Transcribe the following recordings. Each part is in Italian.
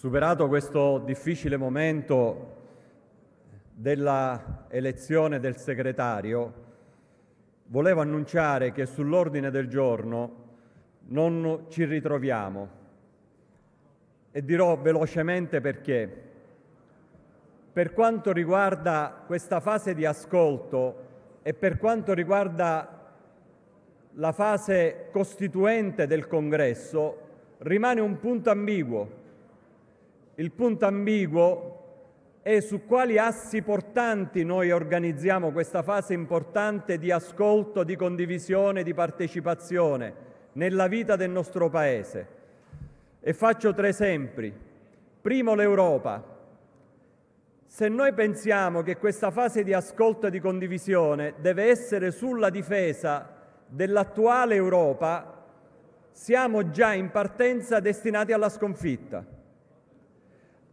Superato questo difficile momento della elezione del segretario, volevo annunciare che sull'ordine del giorno non ci ritroviamo e dirò velocemente perché. Per quanto riguarda questa fase di ascolto e per quanto riguarda la fase costituente del congresso, rimane un punto ambiguo il punto ambiguo è su quali assi portanti noi organizziamo questa fase importante di ascolto, di condivisione, di partecipazione nella vita del nostro Paese. E faccio tre esempi. Primo l'Europa. Se noi pensiamo che questa fase di ascolto e di condivisione deve essere sulla difesa dell'attuale Europa, siamo già in partenza destinati alla sconfitta.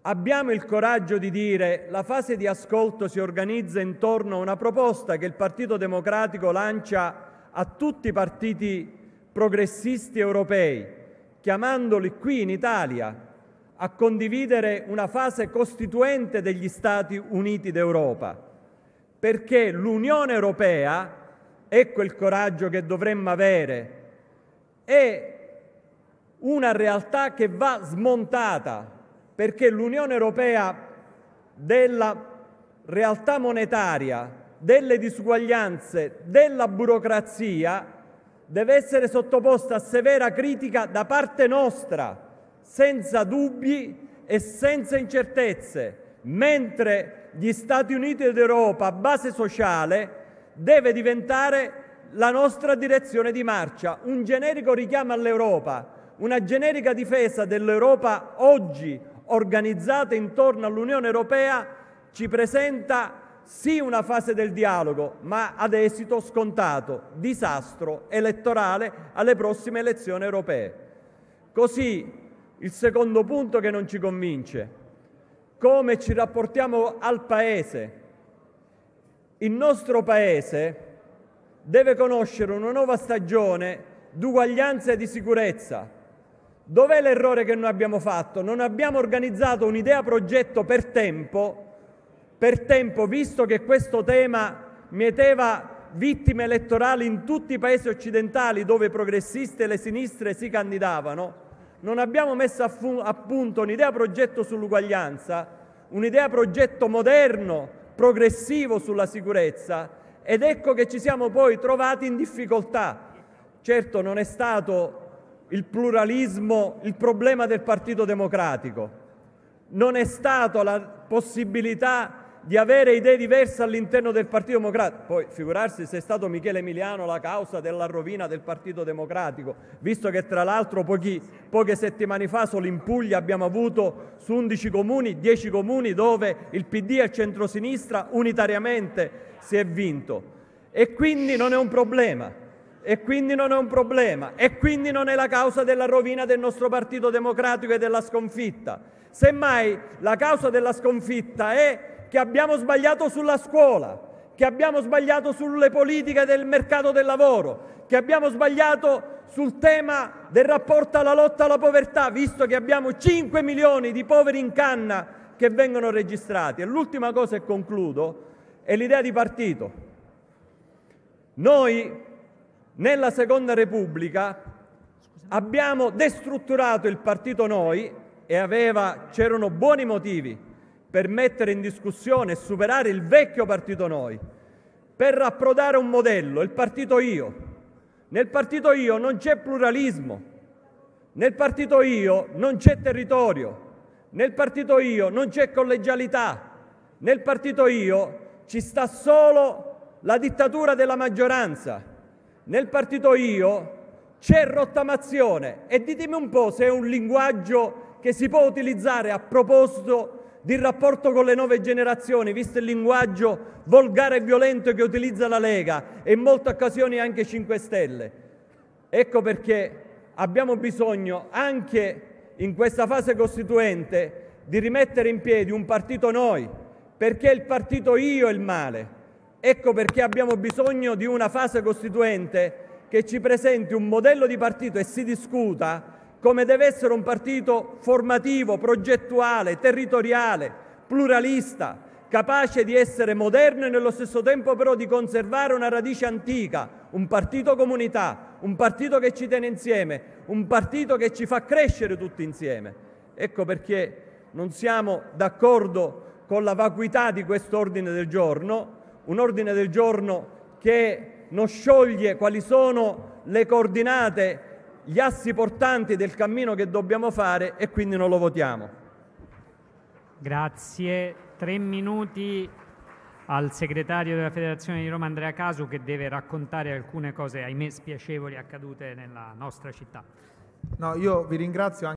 Abbiamo il coraggio di dire la fase di ascolto si organizza intorno a una proposta che il Partito Democratico lancia a tutti i partiti progressisti europei, chiamandoli qui in Italia a condividere una fase costituente degli Stati Uniti d'Europa, perché l'Unione Europea, ecco il coraggio che dovremmo avere, è una realtà che va smontata perché l'Unione Europea della realtà monetaria, delle disuguaglianze, della burocrazia deve essere sottoposta a severa critica da parte nostra, senza dubbi e senza incertezze, mentre gli Stati Uniti d'Europa a base sociale deve diventare la nostra direzione di marcia, un generico richiamo all'Europa, una generica difesa dell'Europa oggi, organizzate intorno all'Unione Europea ci presenta sì una fase del dialogo, ma ad esito scontato, disastro elettorale alle prossime elezioni europee. Così il secondo punto che non ci convince, come ci rapportiamo al Paese. Il nostro Paese deve conoscere una nuova stagione d'uguaglianza e di sicurezza Dov'è l'errore che noi abbiamo fatto? Non abbiamo organizzato un'idea progetto per tempo, per tempo, visto che questo tema mieteva vittime elettorali in tutti i paesi occidentali dove progressiste e le sinistre si candidavano, non abbiamo messo a, fu- a punto un'idea progetto sull'uguaglianza, un'idea progetto moderno, progressivo sulla sicurezza ed ecco che ci siamo poi trovati in difficoltà. Certo non è stato il pluralismo, il problema del Partito Democratico. Non è stata la possibilità di avere idee diverse all'interno del Partito Democratico. Poi figurarsi se è stato Michele Emiliano la causa della rovina del Partito Democratico, visto che tra l'altro pochi, poche settimane fa solo in Puglia abbiamo avuto su 11 comuni, 10 comuni dove il PD e il centrosinistra unitariamente si è vinto. E quindi non è un problema e quindi non è un problema e quindi non è la causa della rovina del nostro Partito Democratico e della sconfitta. Semmai la causa della sconfitta è che abbiamo sbagliato sulla scuola, che abbiamo sbagliato sulle politiche del mercato del lavoro, che abbiamo sbagliato sul tema del rapporto alla lotta alla povertà, visto che abbiamo 5 milioni di poveri in canna che vengono registrati. E l'ultima cosa e concludo è l'idea di partito. Noi nella Seconda Repubblica abbiamo destrutturato il partito Noi e aveva, c'erano buoni motivi per mettere in discussione e superare il vecchio partito Noi, per approdare un modello, il partito Io. Nel partito Io non c'è pluralismo, nel partito Io non c'è territorio, nel partito Io non c'è collegialità, nel partito Io ci sta solo la dittatura della maggioranza nel partito io c'è rottamazione e ditemi un po' se è un linguaggio che si può utilizzare a proposito di rapporto con le nuove generazioni, visto il linguaggio volgare e violento che utilizza la Lega e in molte occasioni anche 5 Stelle. Ecco perché abbiamo bisogno anche in questa fase costituente di rimettere in piedi un partito noi, perché il partito io è il male, Ecco perché abbiamo bisogno di una fase costituente che ci presenti un modello di partito e si discuta come deve essere un partito formativo, progettuale, territoriale, pluralista, capace di essere moderno e nello stesso tempo però di conservare una radice antica, un partito comunità, un partito che ci tiene insieme, un partito che ci fa crescere tutti insieme. Ecco perché non siamo d'accordo con la vacuità di quest'ordine del giorno, un ordine del giorno che non scioglie quali sono le coordinate, gli assi portanti del cammino che dobbiamo fare e quindi non lo votiamo. Grazie. Tre minuti al segretario della Federazione di Roma Andrea Casu che deve raccontare alcune cose, ahimè, spiacevoli accadute nella nostra città. No, io vi ringrazio anche